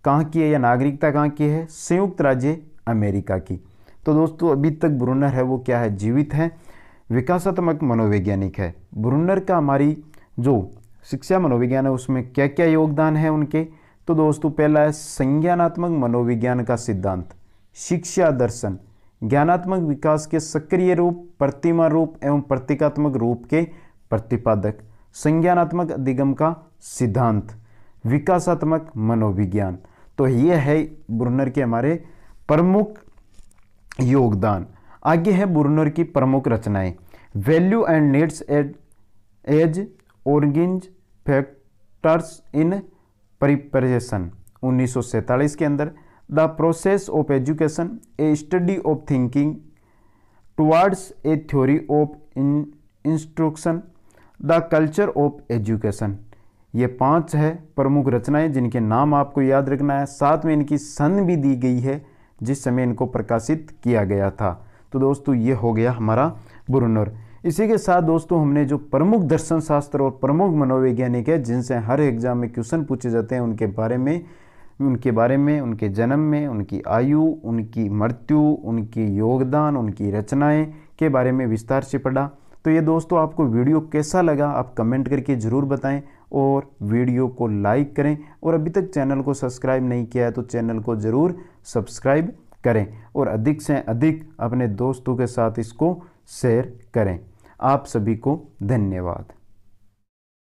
कहाँ की है या नागरिकता कहाँ की है संयुक्त राज्य अमेरिका की तो दोस्तों अभी तक ब्रूनर है वो क्या है जीवित हैं विकासात्मक मनोवैज्ञानिक है ब्रूनर का हमारी जो शिक्षा मनोविज्ञान है उसमें क्या क्या योगदान है उनके तो दोस्तों पहला है संज्ञानात्मक मनोविज्ञान का सिद्धांत शिक्षा दर्शन ज्ञानात्मक विकास के सक्रिय रूप प्रतिमा रूप एवं प्रतीकात्मक रूप के प्रतिपादक संज्ञानात्मक अधिगम का सिद्धांत विकासात्मक मनोविज्ञान तो ये है बुर्नर के हमारे प्रमुख योगदान आगे है बुर्नर की प्रमुख रचनाएं वैल्यू एंड नीड्स एड as organising factors in preparation उन्नीस के अंदर the process of education a study of thinking towards a theory of instruction the culture of education ये पांच है प्रमुख रचनाएं जिनके नाम आपको याद रखना है साथ में इनकी सन भी दी गई है जिस समय इनको प्रकाशित किया गया था तो दोस्तों ये हो गया हमारा बुरनर इसी के साथ दोस्तों हमने जो प्रमुख दर्शन शास्त्र और प्रमुख मनोवैज्ञानिक है जिनसे हर एग्जाम में क्वेश्चन पूछे जाते हैं उनके बारे में उनके बारे में उनके जन्म में उनकी आयु उनकी मृत्यु उनकी योगदान उनकी रचनाएं के बारे में विस्तार से पढ़ा तो ये दोस्तों आपको वीडियो कैसा लगा आप कमेंट करके ज़रूर बताएं और वीडियो को लाइक करें और अभी तक चैनल को सब्सक्राइब नहीं किया है तो चैनल को ज़रूर सब्सक्राइब करें और अधिक से अधिक अपने दोस्तों के साथ इसको शेयर करें आप सभी को धन्यवाद